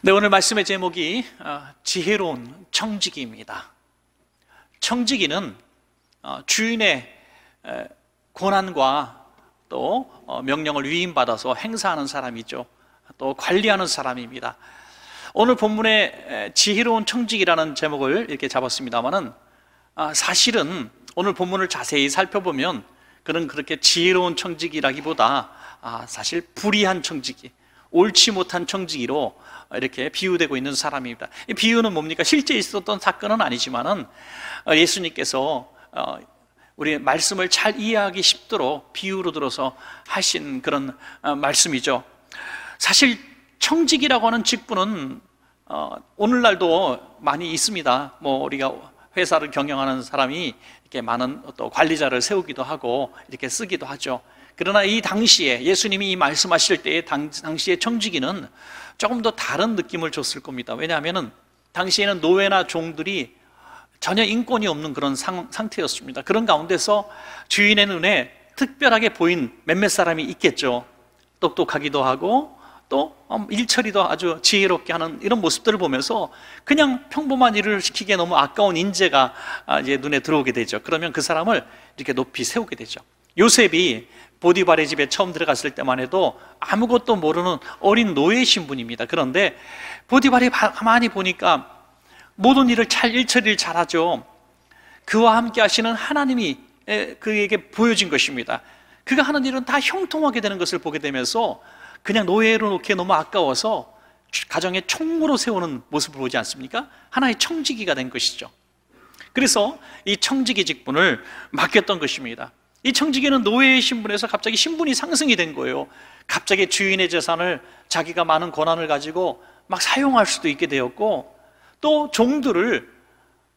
네, 오늘 말씀의 제목이 어, 지혜로운 청지기입니다. 청지기는 어, 주인의 고난과 또 어, 명령을 위임받아서 행사하는 사람이죠. 또 관리하는 사람입니다. 오늘 본문의 지혜로운 청지기라는 제목을 이렇게 잡았습니다만은 아, 사실은 오늘 본문을 자세히 살펴보면 그는 그렇게 지혜로운 청지기라기보다 아, 사실 불의한 청지기, 옳지 못한 청지기로 이렇게 비유되고 있는 사람입니다. 비유는 뭡니까? 실제 있었던 사건은 아니지만은 어, 예수님께서 어, 우리 말씀을 잘 이해하기 쉽도록 비유로 들어서 하신 그런 어, 말씀이죠. 사실 청직이라고 하는 직분은 오늘날도 많이 있습니다. 뭐 우리가 회사를 경영하는 사람이 이렇게 많은 또 관리자를 세우기도 하고 이렇게 쓰기도 하죠. 그러나 이 당시에 예수님이 이 말씀하실 때에 당, 시의 청지기는 조금 더 다른 느낌을 줬을 겁니다. 왜냐하면 당시에는 노예나 종들이 전혀 인권이 없는 그런 상, 태였습니다 그런 가운데서 주인의 눈에 특별하게 보인 몇몇 사람이 있겠죠. 똑똑하기도 하고 또 음, 일처리도 아주 지혜롭게 하는 이런 모습들을 보면서 그냥 평범한 일을 시키기에 너무 아까운 인재가 아, 이제 눈에 들어오게 되죠. 그러면 그 사람을 이렇게 높이 세우게 되죠. 요셉이 보디발의 집에 처음 들어갔을 때만 해도 아무것도 모르는 어린 노예 신분입니다. 그런데 보디발이 가만히 보니까 모든 일을 잘 일처리를 잘하죠. 그와 함께 하시는 하나님이 그에게 보여진 것입니다. 그가 하는 일은 다 형통하게 되는 것을 보게 되면서 그냥 노예로 놓기에 너무 아까워서 가정의 총무로 세우는 모습을 보지 않습니까? 하나의 청지기가 된 것이죠. 그래서 이 청지기 직분을 맡겼던 것입니다. 이 청지기는 노예의 신분에서 갑자기 신분이 상승이 된 거예요. 갑자기 주인의 재산을 자기가 많은 권한을 가지고 막 사용할 수도 있게 되었고 또 종들을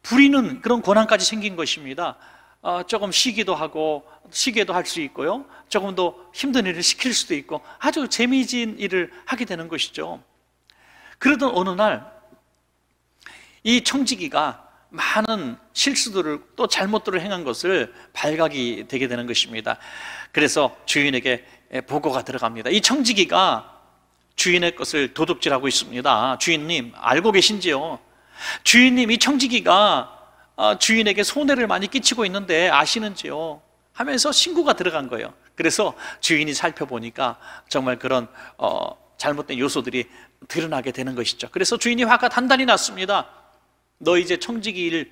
부리는 그런 권한까지 생긴 것입니다. 어, 조금 쉬기도 하고 쉬게도 할 수 있고요. 조금 더 힘든 일을 시킬 수도 있고 아주 재미진 일을 하게 되는 것이죠. 그러던 어느 날 이 청지기가 많은 실수들을 또 잘못들을 행한 것을 발각이 되게 되는 것입니다. 그래서 주인에게 예, 보고가 들어갑니다. 이 청지기가 주인의 것을 도둑질하고 있습니다. 주인님 알고 계신지요? 주인님 이 청지기가 어, 주인에게 손해를 많이 끼치고 있는데 아시는지요? 하면서 신고가 들어간 거예요. 그래서 주인이 살펴보니까 정말 그런 어, 잘못된 요소들이 드러나게 되는 것이죠. 그래서 주인이 화가 단단히 났습니다. 너 이제 청지기 일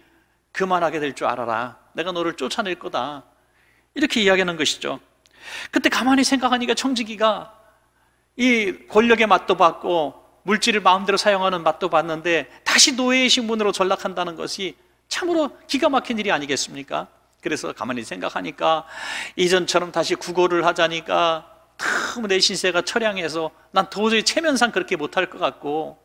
그만하게 될 줄 알아라. 내가 너를 쫓아낼 거다. 이렇게 이야기하는 것이죠. 그때 가만히 생각하니까 청지기가 이 권력의 맛도 봤고 물질을 마음대로 사용하는 맛도 봤는데 다시 노예의 신분으로 전락한다는 것이 참으로 기가 막힌 일이 아니겠습니까? 그래서 가만히 생각하니까 이전처럼 다시 구걸을 하자니까 너무 내 신세가 철량해서난 도저히 체면상 그렇게 못할 것 같고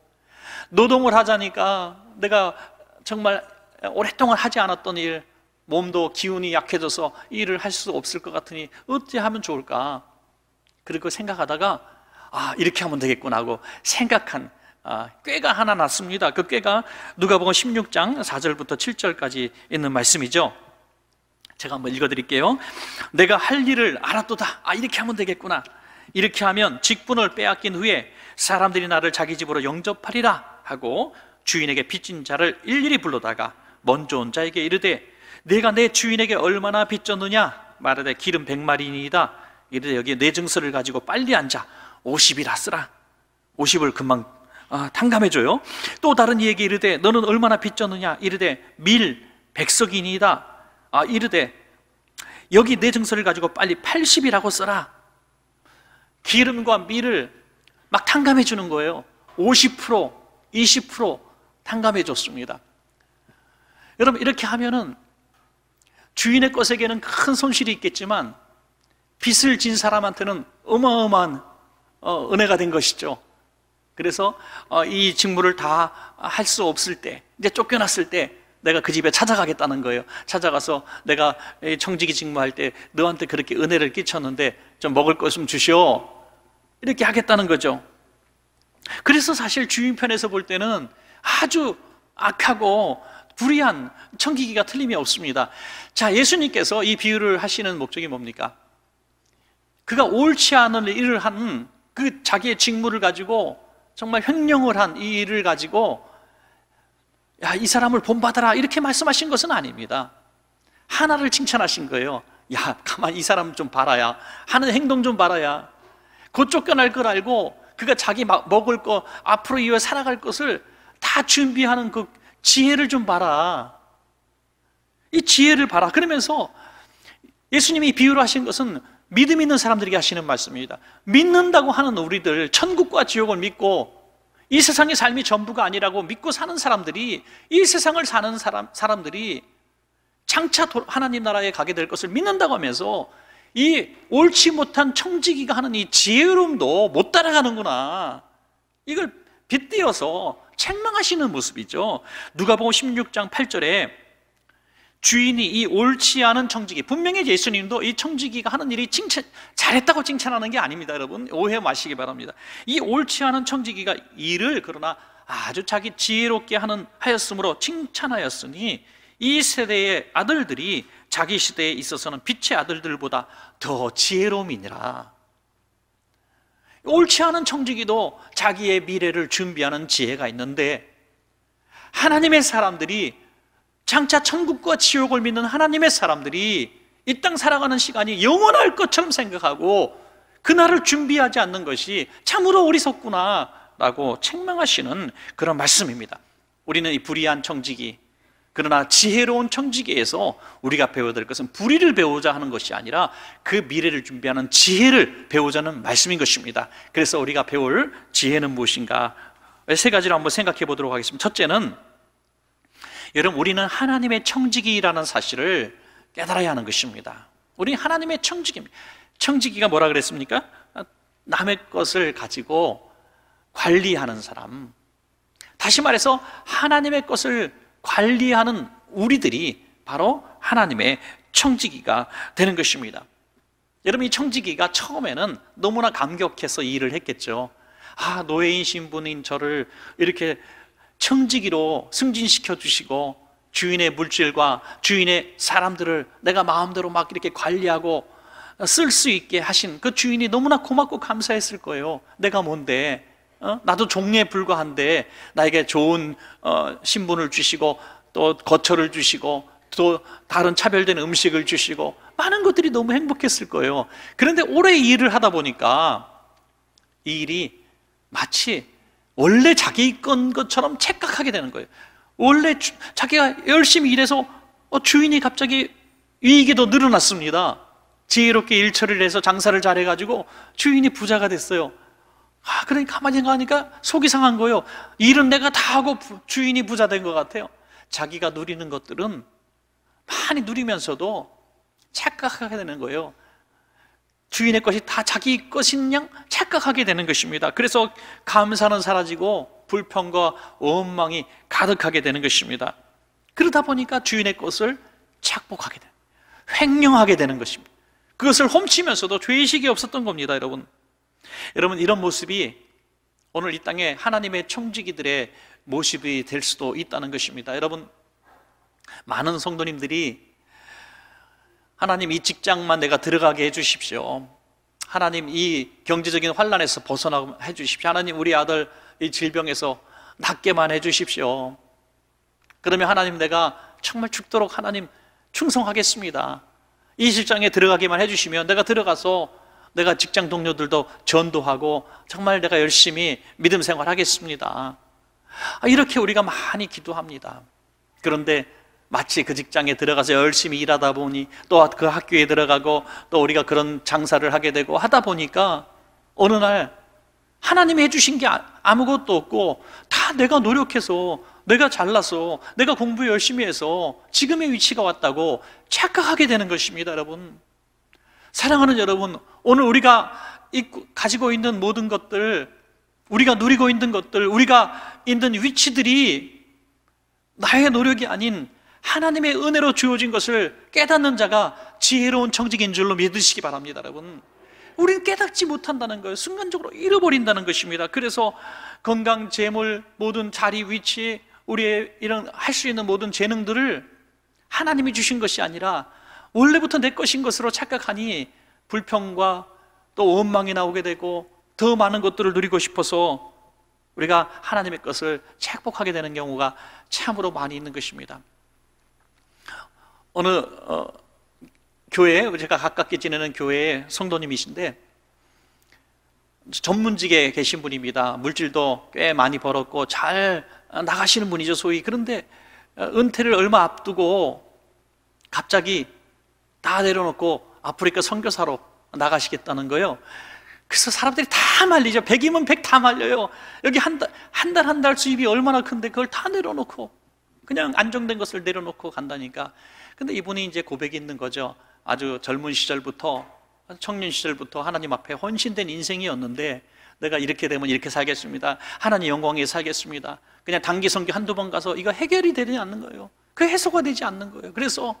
노동을 하자니까 내가 정말 오랫동안 하지 않았던 일, 몸도 기운이 약해져서 일을 할 수 없을 것 같으니 어찌 하면 좋을까? 그리고 생각하다가 아 이렇게 하면 되겠구나 하고 생각한 아, 꾀가 하나 났습니다. 그 꾀가 누가복음 16장 4절부터 7절까지 있는 말씀이죠. 제가 한번 읽어드릴게요. 내가 할 일을 알았도다. 아 이렇게 하면 되겠구나. 이렇게 하면 직분을 빼앗긴 후에 사람들이 나를 자기 집으로 영접하리라 하고 주인에게 빚진 자를 일일이 불러다가 먼저 온 자에게 이르되 내가 내 주인에게 얼마나 빚졌느냐 말하되 기름 백마리니이다 이르되 여기에 내 증서를 가지고 빨리 앉아 50이라 쓰라 50을 금방 아, 탕감해줘요 또 다른 이에게 이르되 너는 얼마나 빚졌느냐 이르되 밀 백석이니이다 아, 이르되 여기 내 증서를 가지고 빨리 80이라고 써라 기름과 밀을 막 탕감해 주는 거예요 50%, 20% 탕감해 줬습니다 여러분 이렇게 하면은 주인의 것에게는 큰 손실이 있겠지만 빚을 진 사람한테는 어마어마한 어, 은혜가 된 것이죠. 그래서 어, 이 직무를 다 할 수 없을 때, 이제 쫓겨났을 때 내가 그 집에 찾아가겠다는 거예요. 찾아가서 내가 청지기 직무할 때 너한테 그렇게 은혜를 끼쳤는데 좀 먹을 것 좀 주시오. 이렇게 하겠다는 거죠. 그래서 사실 주인 편에서 볼 때는 아주 악하고 불의한 청기기가 틀림이 없습니다. 자, 예수님께서 이 비유를 하시는 목적이 뭡니까? 그가 옳지 않은 일을 한 그 자기의 직무를 가지고 정말 횡령을 한 이 일을 가지고 야, 이 사람을 본받아라 이렇게 말씀하신 것은 아닙니다. 하나를 칭찬하신 거예요. 야, 가만 이 사람 좀 봐라야. 하는 행동 좀 봐라야. 곧 쫓겨날 걸 알고 그가 자기 먹을 거, 앞으로 이어 살아갈 것을 다 준비하는 그 지혜를 좀 봐라. 이 지혜를 봐라. 그러면서 예수님이 비유를 하신 것은 믿음 있는 사람들에게 하시는 말씀입니다. 믿는다고 하는 우리들, 천국과 지옥을 믿고 이 세상의 삶이 전부가 아니라고 믿고 사는 사람들이 이 세상을 사는 사람, 사람들이 장차 하나님 나라에 가게 될 것을 믿는다고 하면서 이 옳지 못한 청지기가 하는 이 지혜로움도 못 따라가는구나. 이걸 빗대어서 책망하시는 모습이죠. 누가복음 16장 8절에 주인이 이 옳지 않은 청지기 분명히 예수님도 이 청지기가 하는 일이 칭찬 잘했다고 칭찬하는 게 아닙니다, 여러분. 오해 마시기 바랍니다. 이 옳지 않은 청지기가 일을 그러나 아주 자기 지혜롭게 하는 하였으므로 칭찬하였으니 이 세대의 아들들이 자기 시대에 있어서는 빛의 아들들보다 더 지혜로움이니라. 옳지 않은 청지기도 자기의 미래를 준비하는 지혜가 있는데 하나님의 사람들이 장차 천국과 지옥을 믿는 하나님의 사람들이 이 땅 살아가는 시간이 영원할 것처럼 생각하고 그날을 준비하지 않는 것이 참으로 어리석구나 라고 책망하시는 그런 말씀입니다. 우리는 이 불의한 청지기, 그러나 지혜로운 청지기에서 우리가 배워야 될 것은 불의를 배우자 하는 것이 아니라 그 미래를 준비하는 지혜를 배우자는 말씀인 것입니다. 그래서 우리가 배울 지혜는 무엇인가? 세 가지를 한번 생각해 보도록 하겠습니다. 첫째는 여러분 우리는 하나님의 청지기라는 사실을 깨달아야 하는 것입니다. 우리 하나님의 청지기입니다. 청지기가 뭐라 그랬습니까? 남의 것을 가지고 관리하는 사람. 다시 말해서 하나님의 것을 관리하는 우리들이 바로 하나님의 청지기가 되는 것입니다. 여러분 이 청지기가 처음에는 너무나 감격해서 일을 했겠죠. 아, 노예인 신분인 저를 이렇게 청지기로 승진시켜 주시고 주인의 물질과 주인의 사람들을 내가 마음대로 막 이렇게 관리하고 쓸 수 있게 하신 그 주인이 너무나 고맙고 감사했을 거예요. 내가 뭔데 어? 나도 종에 불과한데 나에게 좋은 어, 신분을 주시고 또 거처를 주시고 또 다른 차별된 음식을 주시고 많은 것들이 너무 행복했을 거예요. 그런데 오래 일을 하다 보니까 이 일이 마치 원래 자기 건 것처럼 착각하게 되는 거예요. 원래 주, 자기가 열심히 일해서 어, 주인이 갑자기 이익이 더 늘어났습니다. 지혜롭게 일처리를 해서 장사를 잘해가지고 주인이 부자가 됐어요. 아, 그러니 가만히 생각하니까 속이 상한 거예요. 일은 내가 다 하고 주인이 부자 된 것 같아요. 자기가 누리는 것들은 많이 누리면서도 착각하게 되는 거예요. 주인의 것이 다 자기 것인 양 착각하게 되는 것입니다. 그래서 감사는 사라지고 불평과 원망이 가득하게 되는 것입니다. 그러다 보니까 주인의 것을 착복하게 되 횡령하게 되는 것입니다. 그것을 훔치면서도 죄의식이 없었던 겁니다, 여러분. 여러분 이런 모습이 오늘 이 땅에 하나님의 청지기들의 모습이 될 수도 있다는 것입니다. 여러분 많은 성도님들이 하나님 이 직장만 내가 들어가게 해 주십시오. 하나님 이 경제적인 환란에서 벗어나게 해 주십시오. 하나님 우리 아들 이 질병에서 낫게만 해 주십시오. 그러면 하나님 내가 정말 죽도록 하나님 충성하겠습니다. 이 직장에 들어가기만 해 주시면 내가 들어가서 내가 직장 동료들도 전도하고 정말 내가 열심히 믿음 생활하겠습니다. 아, 이렇게 우리가 많이 기도합니다. 그런데 마치 그 직장에 들어가서 열심히 일하다 보니 또 그 학교에 들어가고 또 우리가 그런 장사를 하게 되고 하다 보니까 어느 날 하나님이 해주신 게 아, 아무것도 없고 다 내가 노력해서 내가 잘나서 내가 공부 열심히 해서 지금의 위치가 왔다고 착각하게 되는 것입니다, 여러분. 사랑하는 여러분, 오늘 우리가 가지고 있는 모든 것들, 우리가 누리고 있는 것들, 우리가 있는 위치들이 나의 노력이 아닌 하나님의 은혜로 주어진 것을 깨닫는 자가 지혜로운 청직인 줄로 믿으시기 바랍니다, 여러분. 우리는 깨닫지 못한다는 거예요. 순간적으로 잃어버린다는 것입니다. 그래서 건강, 재물, 모든 자리, 위치, 우리의 이런 할 수 있는 모든 재능들을 하나님이 주신 것이 아니라 원래부터 내 것인 것으로 착각하니 불평과 또 원망이 나오게 되고 더 많은 것들을 누리고 싶어서 우리가 하나님의 것을 착복하게 되는 경우가 참으로 많이 있는 것입니다. 어느 어, 교회 제가 가깝게 지내는 교회의 성도님이신데 전문직에 계신 분입니다. 물질도 꽤 많이 벌었고 잘 나가시는 분이죠, 소위. 그런데 어, 은퇴를 얼마 앞두고 갑자기 다 내려놓고 아프리카 선교사로 나가시겠다는 거예요. 그래서 사람들이 다 말리죠. 백이면 백 다 말려요. 여기 한 달, 한 달, 한 달 수입이 얼마나 큰데 그걸 다 내려놓고 그냥 안정된 것을 내려놓고 간다니까. 근데 이분이 이제 고백이 있는 거죠. 아주 젊은 시절부터 청년 시절부터 하나님 앞에 헌신된 인생이었는데 내가 이렇게 되면 이렇게 살겠습니다. 하나님 영광에 살겠습니다. 그냥 단기 선교 한두 번 가서 이거 해결이 되지 않는 거예요. 그 해소가 되지 않는 거예요. 그래서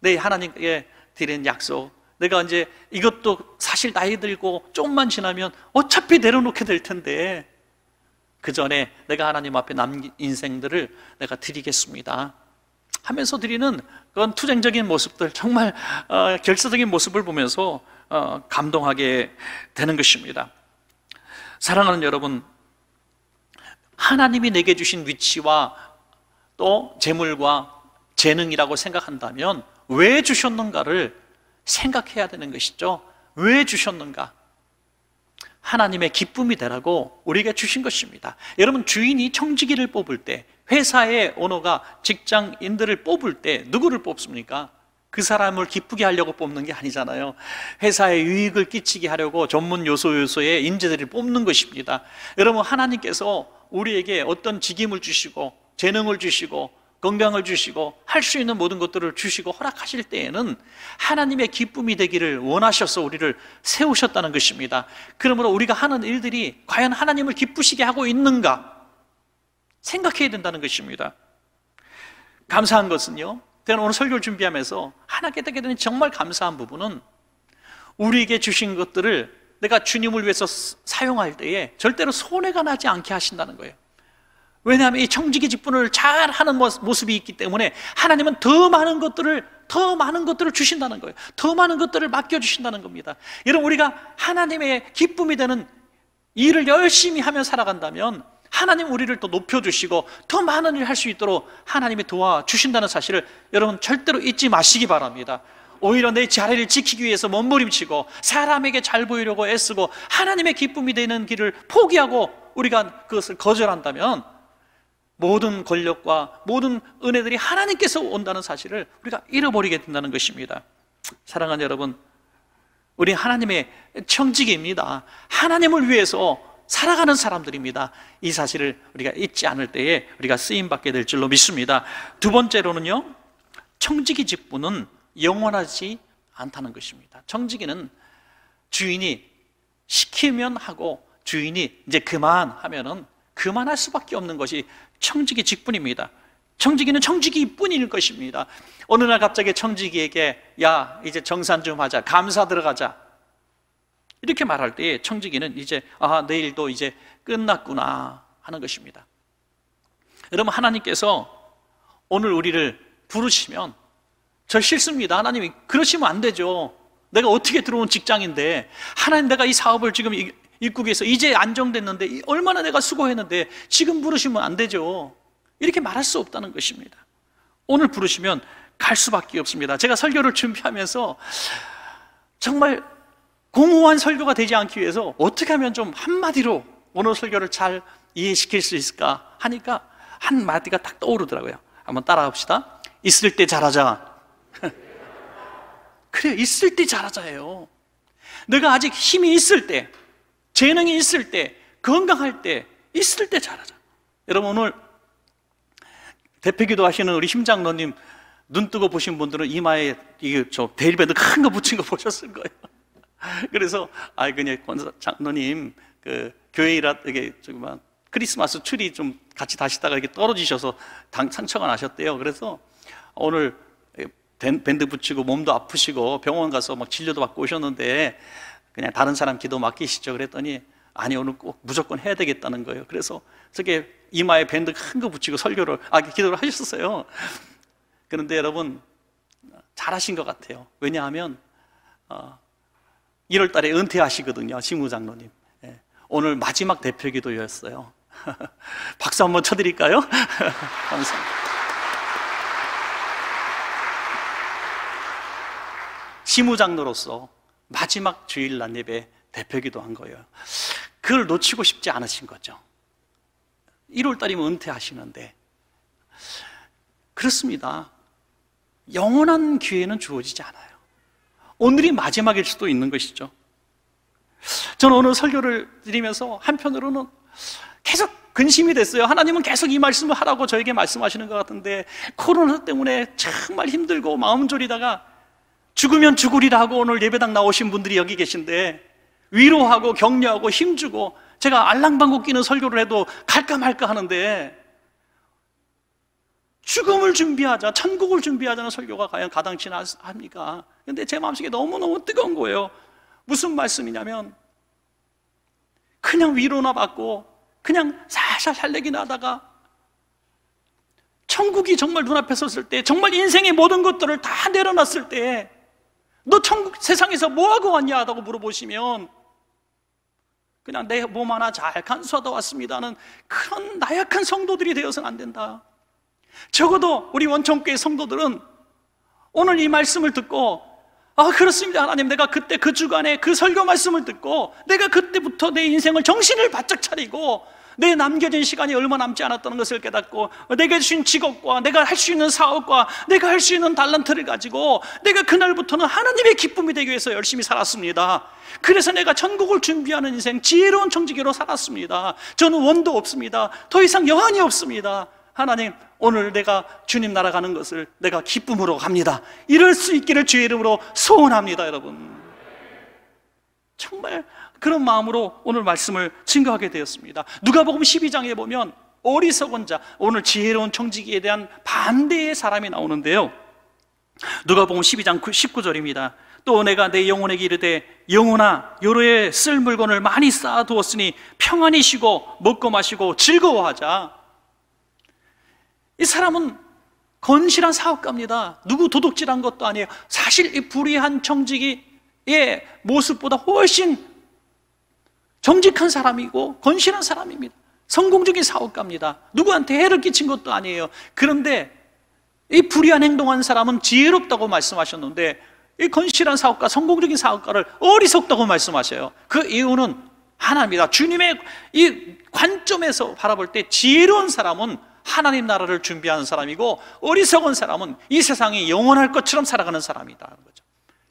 내 하나님께 드린 약속 내가 이제 이것도 사실 나이 들고 조금만 지나면 어차피 내려놓게 될 텐데 그 전에 내가 하나님 앞에 남긴 인생들을 내가 드리겠습니다 하면서 드리는 그런 투쟁적인 모습들 정말 어, 결사적인 모습을 보면서 어, 감동하게 되는 것입니다 사랑하는 여러분 하나님이 내게 주신 위치와 또 재물과 재능이라고 생각한다면 왜 주셨는가를 생각해야 되는 것이죠. 왜 주셨는가? 하나님의 기쁨이 되라고 우리에게 주신 것입니다. 여러분, 주인이 청지기를 뽑을 때, 회사의 오너가 직장인들을 뽑을 때 누구를 뽑습니까? 그 사람을 기쁘게 하려고 뽑는 게 아니잖아요. 회사에 유익을 끼치게 하려고 전문 요소 요소의 인재들을 뽑는 것입니다. 여러분, 하나님께서 우리에게 어떤 직임을 주시고, 재능을 주시고, 건강을 주시고 할 수 있는 모든 것들을 주시고 허락하실 때에는 하나님의 기쁨이 되기를 원하셔서 우리를 세우셨다는 것입니다. 그러므로 우리가 하는 일들이 과연 하나님을 기쁘시게 하고 있는가 생각해야 된다는 것입니다. 감사한 것은요. 제가 오늘 설교를 준비하면서 하나 깨닫게 되는 정말 감사한 부분은 우리에게 주신 것들을 내가 주님을 위해서 사용할 때에 절대로 손해가 나지 않게 하신다는 거예요. 왜냐하면 이 청지기 직분을 잘 하는 모습이 있기 때문에 하나님은 더 많은 것들을 더 많은 것들을 주신다는 거예요. 더 많은 것들을 맡겨 주신다는 겁니다. 여러분 우리가 하나님의 기쁨이 되는 일을 열심히 하며 살아간다면 하나님 우리를 또 높여 주시고 더 많은 일을 할 수 있도록 하나님이 도와 주신다는 사실을 여러분 절대로 잊지 마시기 바랍니다. 오히려 내 자리를 지키기 위해서 몸부림치고 사람에게 잘 보이려고 애쓰고 하나님의 기쁨이 되는 길을 포기하고 우리가 그것을 거절한다면 모든 권력과 모든 은혜들이 하나님께서 온다는 사실을 우리가 잃어버리게 된다는 것입니다. 사랑하는 여러분, 우리 하나님의 청지입니다 하나님을 위해서 살아가는 사람들입니다. 이 사실을 우리가 잊지 않을 때에 우리가 쓰임받게 될 줄로 믿습니다. 두 번째로는요, 청지기 직분은 영원하지 않다는 것입니다. 청지기는 주인이 시키면 하고 주인이 이제 그만 하면은 그만할 수밖에 없는 것이 청지기 직분입니다. 청지기는 청지기뿐일 것입니다. 어느 날 갑자기 청지기에게 야 이제 정산 좀 하자 감사 들어가자 이렇게 말할 때 청지기는 이제 아 내일도 이제 끝났구나 하는 것입니다. 여러분 하나님께서 오늘 우리를 부르시면 저 싫습니다. 하나님이 그러시면 안 되죠. 내가 어떻게 들어온 직장인데 하나님 내가 이 사업을 지금 입국에서 이제 안정됐는데 얼마나 내가 수고했는데 지금 부르시면 안 되죠. 이렇게 말할 수 없다는 것입니다. 오늘 부르시면 갈 수밖에 없습니다. 제가 설교를 준비하면서 정말 공허한 설교가 되지 않기 위해서 어떻게 하면 좀 한마디로 오늘 설교를 잘 이해시킬 수 있을까 하니까 한마디가 딱 떠오르더라고요. 한번 따라합시다. 있을 때 잘하자. 그래요. 있을 때 잘하자예요. 내가 아직 힘이 있을 때, 재능이 있을 때, 건강할 때, 있을 때 잘하자. 여러분 오늘 대표 기도하시는 우리 심장로님 눈 뜨고 보신 분들은 이마에 이게 저대일밴드큰 거 붙인 거 보셨을 거예요. 그래서 아이 그냥 권사 장로님 그 교회 일하 이게 저기 막 크리스마스 추리 좀 같이 다시다가 이렇게 떨어지셔서 당, 상처가 나셨대요. 그래서 오늘 밴드 붙이고 몸도 아프시고 병원 가서 막 진료도 받고 오셨는데 그냥 다른 사람 기도 맡기시죠. 그랬더니 아니 오늘 꼭 무조건 해야 되겠다는 거예요. 그래서 저게 이마에 밴드 큰 거 붙이고 설교를 아 기도를 하셨었어요. 그런데 여러분 잘하신 것 같아요. 왜냐하면 1월 어, 달에 은퇴하시거든요. 신무 장로님. 예. 오늘 마지막 대표 기도였어요. 박수 한번 쳐드릴까요? 감사합니다. 시무장로로서 마지막 주일 날예에 대표기도 한 거예요. 그걸 놓치고 싶지 않으신 거죠. 1월 달이면 은퇴하시는데 그렇습니다. 영원한 기회는 주어지지 않아요. 오늘이 마지막일 수도 있는 것이죠. 저는 오늘 설교를 드리면서 한편으로는 계속 근심이 됐어요. 하나님은 계속 이 말씀을 하라고 저에게 말씀하시는 것 같은데 코로나 때문에 정말 힘들고 마음 졸이다가 죽으면 죽으리라 하고 오늘 예배당 나오신 분들이 여기 계신데 위로하고 격려하고 힘주고 제가 알랑방구 끼는 설교를 해도 갈까 말까 하는데 죽음을 준비하자, 천국을 준비하자는 설교가 과연 가당치나 합니까? 근데 제 마음속에 너무너무 뜨거운 거예요. 무슨 말씀이냐면 그냥 위로나 받고 그냥 살살 살레기나 하다가 천국이 정말 눈앞에 섰을 때 정말 인생의 모든 것들을 다 내려놨을 때너 천국 세상에서 뭐하고 왔냐? 라고 물어보시면 그냥 내 몸 하나 잘 간수하다 왔습니다는 그런 나약한 성도들이 되어서는 안 된다. 적어도 우리 원천교회 성도들은 오늘 이 말씀을 듣고 아 그렇습니다 하나님 내가 그때 그 주간에 그 설교 말씀을 듣고 내가 그때부터 내 인생을 정신을 바짝 차리고 내 남겨진 시간이 얼마 남지 않았다는 것을 깨닫고 내게 주신 직업과 내가 할 수 있는 사업과 내가 할 수 있는 달란트를 가지고 내가 그날부터는 하나님의 기쁨이 되기 위해서 열심히 살았습니다. 그래서 내가 천국을 준비하는 인생 지혜로운 청지기로 살았습니다. 저는 원도 없습니다. 더 이상 여한이 없습니다. 하나님, 오늘 내가 주님 나라 가는 것을 내가 기쁨으로 갑니다. 이럴 수 있기를 주의 이름으로 소원합니다, 여러분. 정말 그런 마음으로 오늘 말씀을 증거하게 되었습니다. 누가복음 12장에 보면 어리석은 자, 오늘 지혜로운 청지기에 대한 반대의 사람이 나오는데요. 누가복음 12장 19절입니다. 또 내가 내 영혼에게 이르되 영혼아 여로에 쓸 물건을 많이 쌓아 두었으니 평안히 쉬고 먹고 마시고 즐거워하자. 이 사람은 건실한 사업가입니다. 누구 도둑질한 것도 아니에요. 사실 이 불의한 청지기의 모습보다 훨씬 정직한 사람이고 건실한 사람입니다. 성공적인 사업가입니다. 누구한테 해를 끼친 것도 아니에요. 그런데 이 불의한 행동한 사람은 지혜롭다고 말씀하셨는데 이 건실한 사업가, 성공적인 사업가를 어리석다고 말씀하셔요. 그 이유는 하나입니다. 주님의 이 관점에서 바라볼 때 지혜로운 사람은 하나님 나라를 준비하는 사람이고 어리석은 사람은 이 세상이 영원할 것처럼 살아가는 사람이다. 거죠. 그렇죠?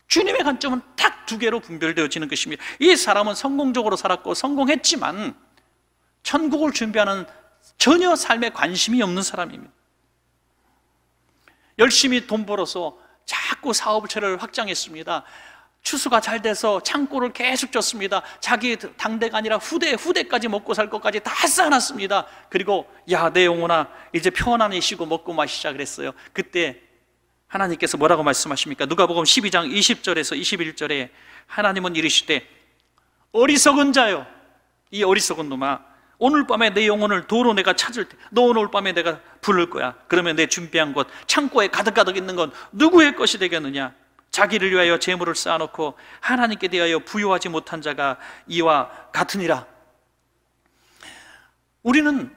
주님의 관점은 딱 두 개로 분별되어지는 것입니다. 이 사람은 성공적으로 살았고 성공했지만 천국을 준비하는 전혀 삶에 관심이 없는 사람입니다. 열심히 돈 벌어서 자꾸 사업체를 확장했습니다. 추수가 잘 돼서 창고를 계속 졌습니다. 자기 당대가 아니라 후대, 후대까지 먹고 살 것까지 다 쌓아놨습니다. 그리고, 야, 내 영혼아, 이제 편안히 쉬고 먹고 마시자 그랬어요. 그때 하나님께서 뭐라고 말씀하십니까? 누가복음 12장 20절에서 21절에 하나님은 이르시되 어리석은 자여 이 어리석은 놈아 오늘 밤에 내 영혼을 도로 내가 찾을 때 너 오늘 밤에 내가 부를 거야 그러면 내 준비한 것 창고에 가득가득 있는 건 누구의 것이 되겠느냐 자기를 위하여 재물을 쌓아놓고 하나님께 대하여 부여하지 못한 자가 이와 같으니라 우리는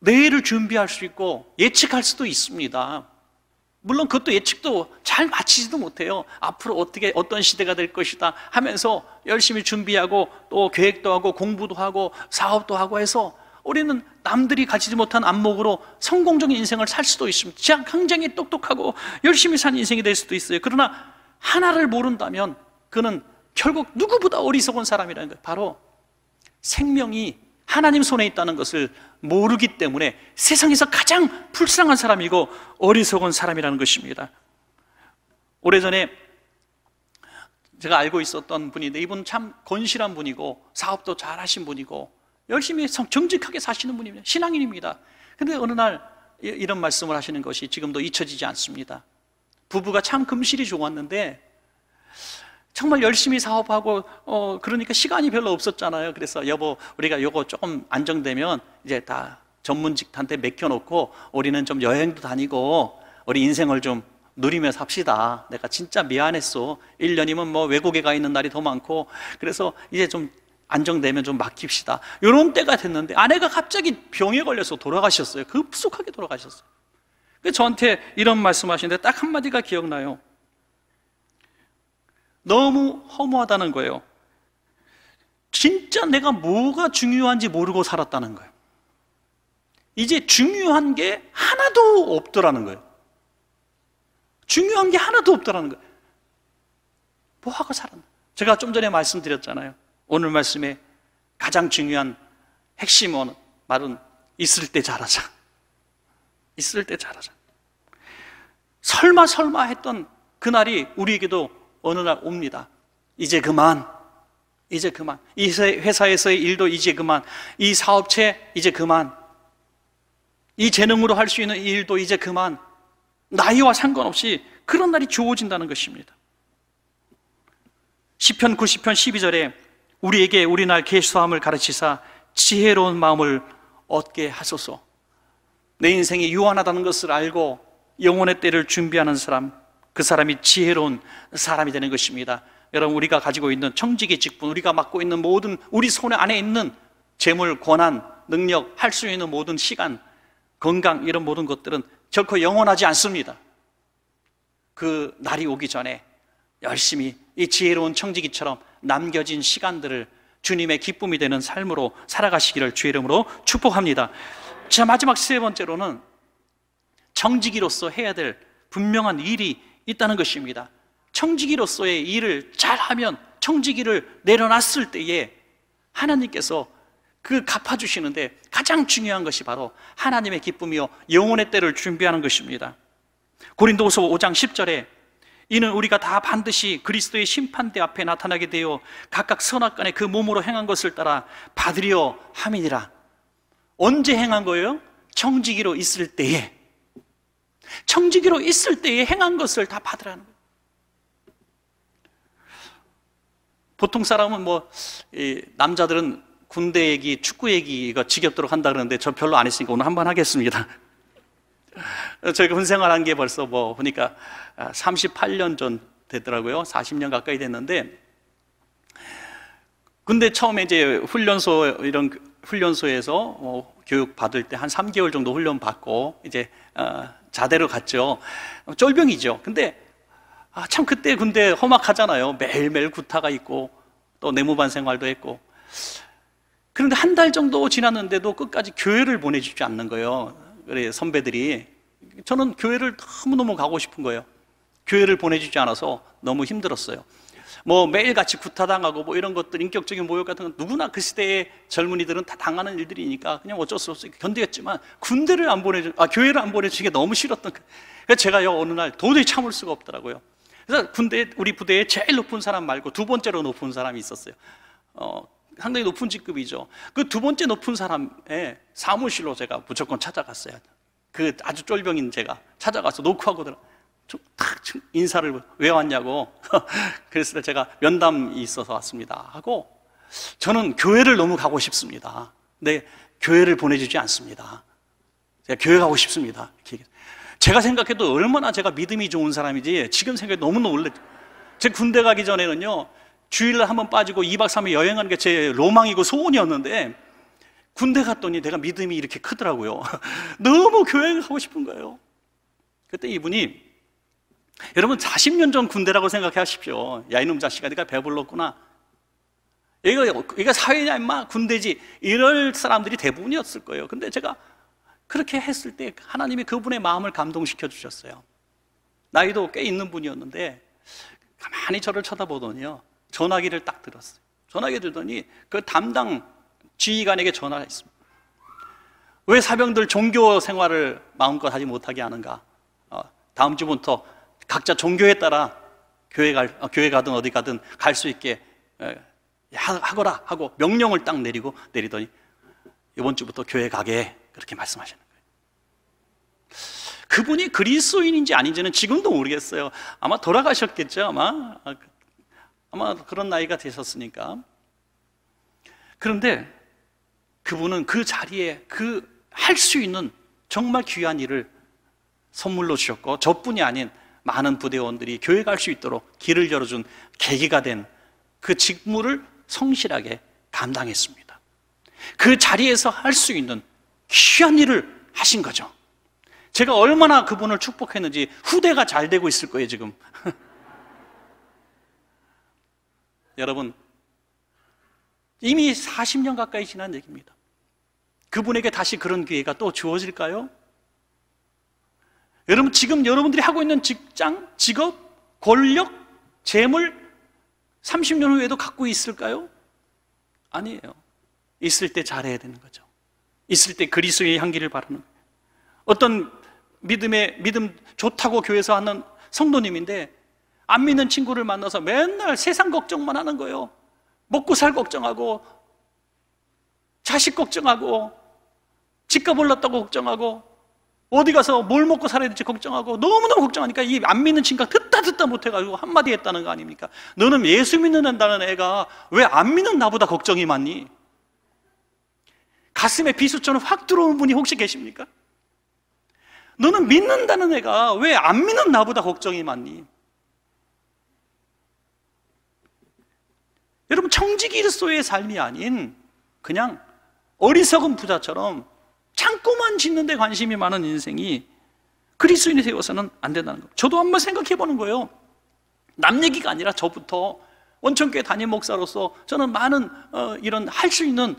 내일을 준비할 수 있고 예측할 수도 있습니다 물론 그것도 예측도 잘 맞히지도 못해요. 앞으로 어떻게 어떤 시대가 될 것이다 하면서 열심히 준비하고 또 계획도 하고 공부도 하고 사업도 하고 해서 우리는 남들이 가지지 못한 안목으로 성공적인 인생을 살 수도 있습니다. 굉장히 똑똑하고 열심히 산 인생이 될 수도 있어요. 그러나 하나를 모른다면 그는 결국 누구보다 어리석은 사람이라는 거예요. 바로 생명이 하나님 손에 있다는 것을 모르기 때문에 세상에서 가장 불쌍한 사람이고 어리석은 사람이라는 것입니다. 오래전에 제가 알고 있었던 분인데 이분 참 건실한 분이고 사업도 잘 하신 분이고 열심히 정직하게 사시는 분입니다. 신앙인입니다. 근데 어느 날 이런 말씀을 하시는 것이 지금도 잊혀지지 않습니다. 부부가 참 금실이 좋았는데 정말 열심히 사업하고 어 그러니까 시간이 별로 없었잖아요. 그래서 여보 우리가 요거 조금 안정되면 이제 다 전문직한테 맡겨놓고 우리는 좀 여행도 다니고 우리 인생을 좀 누리며 삽시다. 내가 진짜 미안했어. 1년이면 뭐 외국에 가 있는 날이 더 많고 그래서 이제 좀 안정되면 좀 맡깁시다. 요런 때가 됐는데 아내가 갑자기 병에 걸려서 돌아가셨어요. 급속하게 돌아가셨어요. 그 저한테 이런 말씀하시는데 딱 한마디가 기억나요. 너무 허무하다는 거예요. 진짜 내가 뭐가 중요한지 모르고 살았다는 거예요. 이제 중요한 게 하나도 없더라는 거예요. 중요한 게 하나도 없더라는 거예요. 뭐 하고 살았나? 제가 좀 전에 말씀드렸잖아요. 오늘 말씀에 가장 중요한 핵심은 말은 있을 때 잘하자. 있을 때 잘하자. 설마 설마 했던 그날이 우리에게도 어느 날 옵니다. 이제 그만. 이제 그만. 이 회사에서의 일도 이제 그만. 이 사업체 이제 그만. 이 재능으로 할 수 있는 일도 이제 그만. 나이와 상관없이 그런 날이 주어진다는 것입니다. 10편 90편 12절에 우리에게 우리날 계수함을 가르치사 지혜로운 마음을 얻게 하소서. 내 인생이 유한하다는 것을 알고 영혼의 때를 준비하는 사람, 그 사람이 지혜로운 사람이 되는 것입니다. 여러분 우리가 가지고 있는 청직의 직분, 우리가 맡고 있는 모든 우리 손 안에 있는 재물, 권한, 능력, 할 수 있는 모든 시간, 건강 이런 모든 것들은 결코 영원하지 않습니다. 그 날이 오기 전에 열심히 이 지혜로운 청지기처럼 남겨진 시간들을 주님의 기쁨이 되는 삶으로 살아가시기를 주의 이름으로 축복합니다. 자, 마지막 세 번째로는 청지기로서 해야 될 분명한 일이 있다는 것입니다. 청지기로서의 일을 잘하면 청지기를 내려놨을 때에 하나님께서 그 갚아주시는데 가장 중요한 것이 바로 하나님의 기쁨이요 영혼의 때를 준비하는 것입니다. 고린도서 5장 10절에 이는 우리가 다 반드시 그리스도의 심판대 앞에 나타나게 되어 각각 선악간에 그 몸으로 행한 것을 따라 받으려 함이니라. 언제 행한 거예요? 청지기로 있을 때에 청지기로 있을 때에 행한 것을 다 받으라는 거 보통 사람은 뭐, 남자들은 군대 얘기, 축구 얘기가 지겹도록 한다 그러는데 저 별로 안 했으니까 오늘 한번 하겠습니다. 저희가 군생활한 게 벌써 뭐 보니까 38년 아, 전 됐더라고요. 40년 가까이 됐는데 근데 처음에 이제 훈련소 이런 그 훈련소에서 뭐 교육 받을 때 한 3개월 정도 훈련 받고 이제 어, 자대로 갔죠. 쫄병이죠. 근데 아, 참 그때 군대 험악하잖아요. 매일매일 구타가 있고 또 내무반 생활도 했고. 그런데 한 달 정도 지났는데도 끝까지 교회를 보내주지 않는 거예요. 그래 선배들이 저는 교회를 너무너무 가고 싶은 거예요. 교회를 보내주지 않아서 너무 힘들었어요. 뭐 매일같이 구타당하고 뭐 이런 것들 인격적인 모욕 같은 건 누구나 그 시대의 젊은이들은 다 당하는 일들이니까 그냥 어쩔 수 없이 견디겠지만 군대를 안 보내주, 아, 교회를 안 보내주는 게 너무 싫었던 그 제가요 어느 날 도저히 참을 수가 없더라고요. 그래서 군대 우리 부대에 제일 높은 사람 말고 두 번째로 높은 사람이 있었어요. 어, 상당히 높은 직급이죠. 그 두 번째 높은 사람의 사무실로 제가 무조건 찾아갔어요. 그 아주 쫄병인 제가 찾아가서 노크하고 들어. 좀탁 인사를 왜 왔냐고. 그랬을때 제가 면담이 있어서 왔습니다. 하고 저는 교회를 너무 가고 싶습니다. 근데 교회를 보내주지 않습니다. 제가 교회 가고 싶습니다. 제가 생각해도 얼마나 제가 믿음이 좋은 사람이지 지금 생각해 너무 놀래. 제 군대 가기 전에는요 주일날 한 번 빠지고 2박 3일 여행하는 게 제 로망이고 소원이었는데 군대 갔더니 내가 믿음이 이렇게 크더라고요. 너무 교회 가고 싶은 거예요. 그때 이분이 여러분 40년 전 군대라고 생각하십시오. 야 이놈 자식아 네가 배불렀구나. 이거 이거 사회냐 임마 군대지 이럴 사람들이 대부분이었을 거예요. 근데 제가 그렇게 했을 때 하나님이 그분의 마음을 감동시켜 주셨어요. 나이도 꽤 있는 분이었는데 가만히 저를 쳐다보더니요 전화기를 딱 들었어요. 전화기 들더니 그 담당 지휘관에게 전화했습니다. 왜 사병들 종교 생활을 마음껏 하지 못하게 하는가? 어, 다음 주부터 각자 종교에 따라 교회 갈, 어, 교회 가든 어디 가든 갈 수 있게 하거라 하고 명령을 딱 내리고 내리더니 이번 주부터 교회 가게 그렇게 말씀하시는 거예요. 그분이 그리스도인인지 아닌지는 지금도 모르겠어요. 아마 돌아가셨겠죠. 아마 아, 그, 아마 그런 나이가 되셨으니까. 그런데 그분은 그 자리에 그 할 수 있는 정말 귀한 일을 선물로 주셨고 저뿐이 아닌 많은 부대원들이 교회 갈 수 있도록 길을 열어준 계기가 된 그 직무를 성실하게 감당했습니다. 그 자리에서 할 수 있는 귀한 일을 하신 거죠. 제가 얼마나 그분을 축복했는지 후대가 잘 되고 있을 거예요, 지금. 여러분, 이미 40년 가까이 지난 얘기입니다. 그분에게 다시 그런 기회가 또 주어질까요? 여러분 지금 여러분들이 하고 있는 직장, 직업, 권력, 재물 30년 후에도 갖고 있을까요? 아니에요. 있을 때 잘해야 되는 거죠. 있을 때그리스의 향기를 바르는 어떤 믿음의 믿음 좋다고 교회에서 하는 성도님인데 안 믿는 친구를 만나서 맨날 세상 걱정만 하는 거예요. 먹고 살 걱정하고 자식 걱정하고 집값 올랐다고 걱정하고 어디 가서 뭘 먹고 살아야 될지 걱정하고 너무너무 걱정하니까 이 안 믿는 친구가 듣다 듣다 못해가지고 한마디 했다는 거 아닙니까? 너는 예수 믿는다는 애가 왜 안 믿는 나보다 걱정이 많니? 가슴에 비수처럼 확 들어온 분이 혹시 계십니까? 너는 믿는다는 애가 왜 안 믿는 나보다 걱정이 많니? 여러분 청지기일소의 삶이 아닌 그냥 어리석은 부자처럼 창고만 짓는 데 관심이 많은 인생이 그리스인이 되어서는 안 된다는 거예요. 저도 한번 생각해 보는 거예요. 남 얘기가 아니라 저부터 원천교회 담임 목사로서 저는 많은 어, 이런 할 수 있는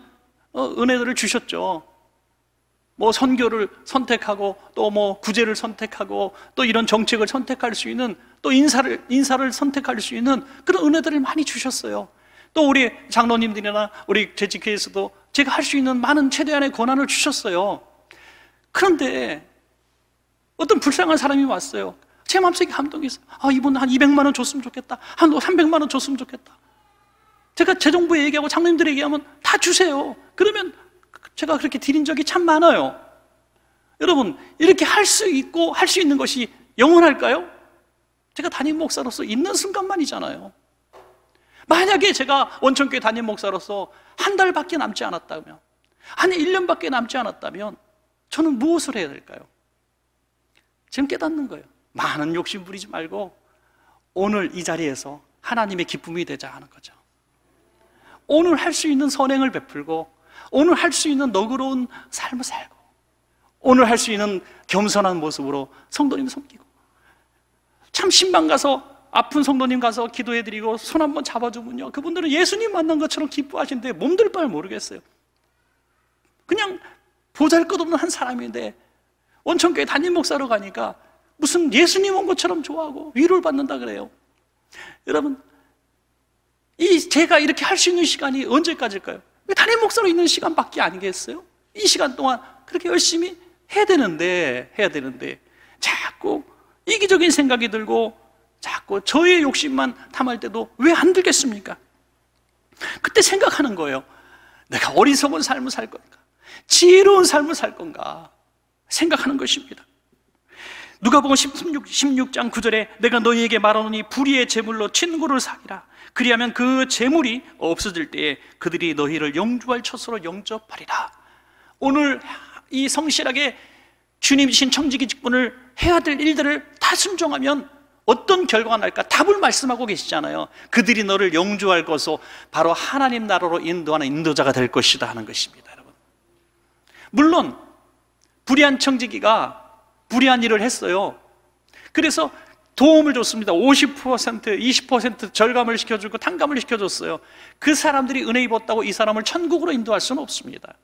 어, 은혜들을 주셨죠. 뭐 선교를 선택하고 또 뭐 구제를 선택하고 또 이런 정책을 선택할 수 있는 또 인사를 인사를 선택할 수 있는 그런 은혜들을 많이 주셨어요. 또 우리 장로님들이나 우리 재직회에서도 제가 할 수 있는 많은 최대한의 권한을 주셨어요. 그런데 어떤 불쌍한 사람이 왔어요. 제 마음속에 감동했어요. 아, 이분 한 200만 원 줬으면 좋겠다. 한 300만 원 줬으면 좋겠다. 제가 재정부에 얘기하고 장로님들에 게 얘기하면 다 주세요. 그러면 제가 그렇게 드린 적이 참 많아요. 여러분, 이렇게 할 수 있고 할 수 있는 것이 영원할까요? 제가 담임 목사로서 있는 순간만이잖아요. 만약에 제가 원천교회 담임 목사로서 한 달밖에 남지 않았다면, 한 1년밖에 남지 않았다면, 저는 무엇을 해야 될까요? 지금 깨닫는 거예요. 많은 욕심 부리지 말고, 오늘 이 자리에서 하나님의 기쁨이 되자 하는 거죠. 오늘 할 수 있는 선행을 베풀고, 오늘 할 수 있는 너그러운 삶을 살고, 오늘 할 수 있는 겸손한 모습으로 성도님 섬기고, 참 신방 가서 아픈 성도님 가서 기도해 드리고 손 한번 잡아 주면요. 그분들은 예수님 만난 것처럼 기뻐하신데 몸둘 바를 모르겠어요. 그냥 보잘것없는 한 사람인데 원천교회 담임 목사로 가니까 무슨 예수님 온 것처럼 좋아하고 위로를 받는다 그래요. 여러분 이 제가 이렇게 할 수 있는 시간이 언제까지일까요? 단임 목사로 있는 시간밖에 아니겠어요? 이 시간 동안 그렇게 열심히 해야 되는데 해야 되는데 자꾸 이기적인 생각이 들고 자꾸 저의 욕심만 탐할 때도 왜 안 들겠습니까? 그때 생각하는 거예요. 내가 어리석은 삶을 살 건가? 지혜로운 삶을 살 건가? 생각하는 것입니다. 누가 보면 16, 16장 9절에 내가 너희에게 말하노니 불의의 재물로 친구를 사기라. 그리하면 그 재물이 없어질 때에 그들이 너희를 영주할 처소로 영접하리라. 오늘 이 성실하게 주님이신 청지기 직분을 해야 될 일들을 다 순종하면 어떤 결과가 날까 답을 말씀하고 계시잖아요. 그들이 너를 영주할 것으로 바로 하나님 나라로 인도하는 인도자가 될 것이다 하는 것입니다, 여러분. 물론 불의한 청지기가 불의한 일을 했어요. 그래서 도움을 줬습니다. 50%, 20% 절감을 시켜주고 탕감을 시켜줬어요. 그 사람들이 은혜 입었다고 이 사람을 천국으로 인도할 수는 없습니다.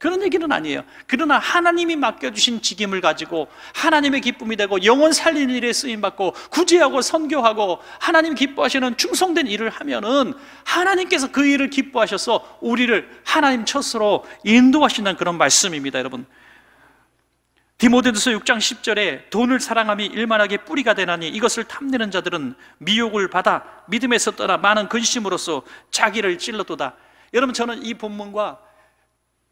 그런 얘기는 아니에요. 그러나 하나님이 맡겨주신 직임을 가지고 하나님의 기쁨이 되고 영혼 살리는 일에 쓰임받고 구제하고 선교하고 하나님 기뻐하시는 충성된 일을 하면은 하나님께서 그 일을 기뻐하셔서 우리를 하나님 첫으로 인도하신다는 그런 말씀입니다, 여러분. 디모데드서 6장 10절에 돈을 사랑함이 일만하게 뿌리가 되나니 이것을 탐내는 자들은 미혹을 받아 믿음에서 떠나 많은 근심으로써 자기를 찔러도다. 여러분 저는 이 본문과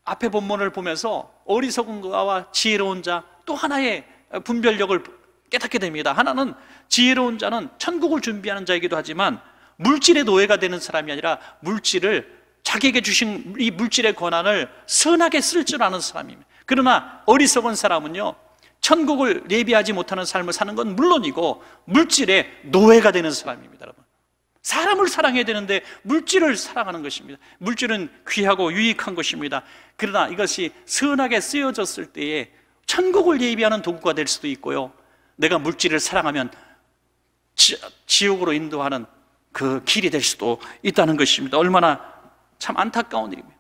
앞에 본문을 보면서 어리석은 자와 지혜로운 자 또 하나의 분별력을 깨닫게 됩니다. 하나는 지혜로운 자는 천국을 준비하는 자이기도 하지만 물질의 노예가 되는 사람이 아니라 물질을 자기에게 주신 이 물질의 권한을 선하게 쓸 줄 아는 사람입니다. 그러나 어리석은 사람은요, 천국을 예비하지 못하는 삶을 사는 건 물론이고 물질의 노예가 되는 사람입니다, 여러분. 사람을 사랑해야 되는데 물질을 사랑하는 것입니다. 물질은 귀하고 유익한 것입니다. 그러나 이것이 선하게 쓰여졌을 때에 천국을 예비하는 도구가 될 수도 있고요. 내가 물질을 사랑하면 지, 옥으로 인도하는 그 길이 될 수도 있다는 것입니다. 얼마나 참 안타까운 일입니다.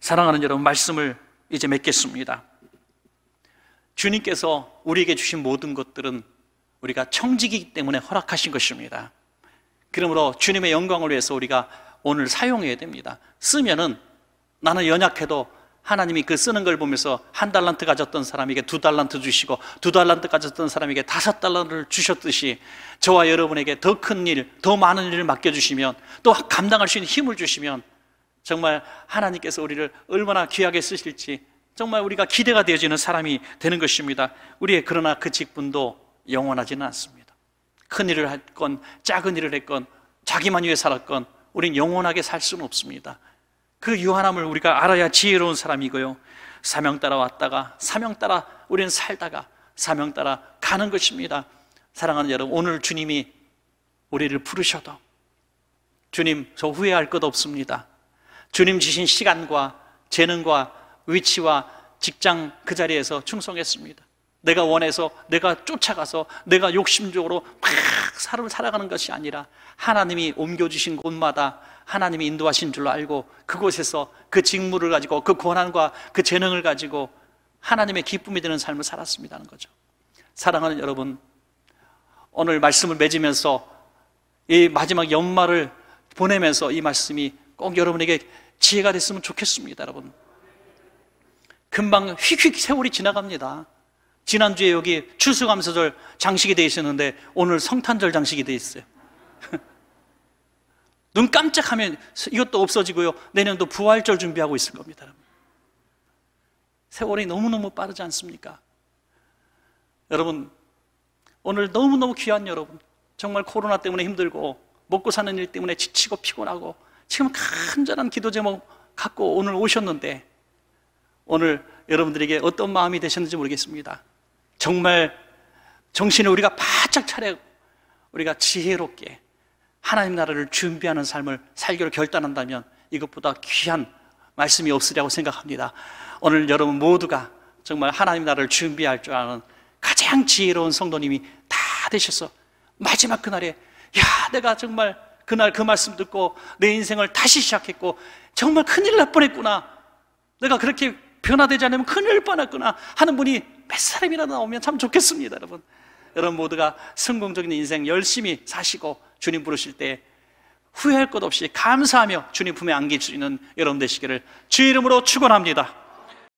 사랑하는 여러분, 말씀을 이제 맺겠습니다. 주님께서 우리에게 주신 모든 것들은 우리가 청지기 때문에 허락하신 것입니다. 그러므로 주님의 영광을 위해서 우리가 오늘 사용해야 됩니다. 쓰면은 나는 연약해도 하나님이 그 쓰는 걸 보면서 한 달란트 가졌던 사람에게 두 달란트 주시고 두 달란트 가졌던 사람에게 다섯 달란트를 주셨듯이 저와 여러분에게 더 큰 일, 더 많은 일을 맡겨주시면 또 감당할 수 있는 힘을 주시면 정말 하나님께서 우리를 얼마나 귀하게 쓰실지 정말 우리가 기대가 되어지는 사람이 되는 것입니다. 우리의 그러나 그 직분도 영원하지는 않습니다. 큰 일을 했건 작은 일을 했건 자기만 위해 살았건 우린 영원하게 살 수는 없습니다. 그 유한함을 우리가 알아야 지혜로운 사람이고요. 사명 따라 왔다가 사명 따라 우리는 살다가 사명 따라 가는 것입니다. 사랑하는 여러분, 오늘 주님이 우리를 부르셔도 주님 저 후회할 것 없습니다. 주님 주신 시간과 재능과 위치와 직장 그 자리에서 충성했습니다. 내가 원해서 내가 쫓아가서 내가 욕심적으로 막사을 살아가는 것이 아니라 하나님이 옮겨주신 곳마다 하나님이 인도하신 줄 알고 그곳에서 그 직무를 가지고 그 권한과 그 재능을 가지고 하나님의 기쁨이 되는 삶을 살았습니다는 거죠. 사랑하는 여러분, 오늘 말씀을 맺으면서 이 마지막 연말을 보내면서 이 말씀이 꼭 여러분에게 지혜가 됐으면 좋겠습니다, 여러분. 금방 휙휙 세월이 지나갑니다. 지난주에 여기 추수감사절 장식이 되어 있었는데 오늘 성탄절 장식이 되어 있어요. 눈 깜짝하면 이것도 없어지고요. 내년도 부활절 준비하고 있을 겁니다. 세월이 너무너무 빠르지 않습니까? 여러분, 오늘 너무너무 귀한 여러분, 정말 코로나 때문에 힘들고, 먹고 사는 일 때문에 지치고 피곤하고, 지금 간절한 기도 제목 갖고 오늘 오셨는데, 오늘 여러분들에게 어떤 마음이 되셨는지 모르겠습니다. 정말 정신을 우리가 바짝 차려 우리가 지혜롭게 하나님 나라를 준비하는 삶을 살기로 결단한다면 이것보다 귀한 말씀이 없으리라고 생각합니다. 오늘 여러분 모두가 정말 하나님 나라를 준비할 줄 아는 가장 지혜로운 성도님이 다 되셔서 마지막 그날에 야 내가 정말 그날 그 말씀 듣고 내 인생을 다시 시작했고 정말 큰일 날 뻔했구나 내가 그렇게 변화되지 않으면 큰일 뻔했구나 하는 분이 몇 사람이라도 나오면 참 좋겠습니다, 여러분. 여러분 모두가 성공적인 인생 열심히 사시고 주님 부르실 때 후회할 것 없이 감사하며 주님 품에 안길 수 있는 여러분 되시기를 주 이름으로 축원합니다.